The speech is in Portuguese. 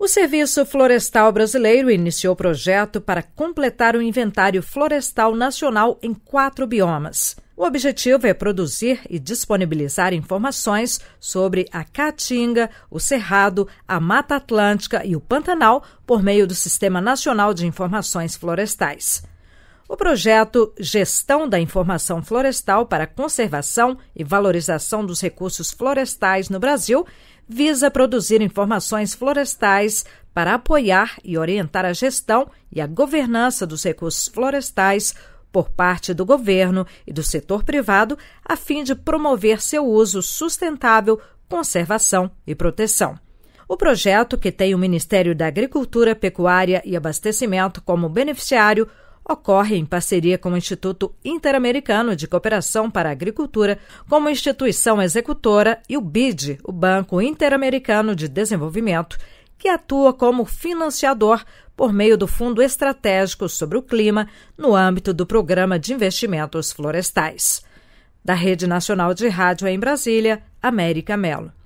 O Serviço Florestal Brasileiro iniciou o projeto para completar o inventário florestal nacional em quatro biomas. O objetivo é produzir e disponibilizar informações sobre a Caatinga, o Cerrado, a Mata Atlântica e o Pantanal por meio do Sistema Nacional de Informações Florestais. O projeto Gestão da Informação Florestal para Conservação e Valorização dos Recursos Florestais no Brasil visa produzir informações florestais para apoiar e orientar a gestão e a governança dos recursos florestais por parte do governo e do setor privado, a fim de promover seu uso sustentável, conservação e proteção. O projeto, que tem o Ministério da Agricultura, Pecuária e Abastecimento como beneficiário, ocorre em parceria com o Instituto Interamericano de Cooperação para a Agricultura, como instituição executora, e o BID, o Banco Interamericano de Desenvolvimento, que atua como financiador por meio do Fundo Estratégico sobre o Clima no âmbito do Programa de Investimentos Florestais. Da Rede Nacional de Rádio em Brasília, América Melo.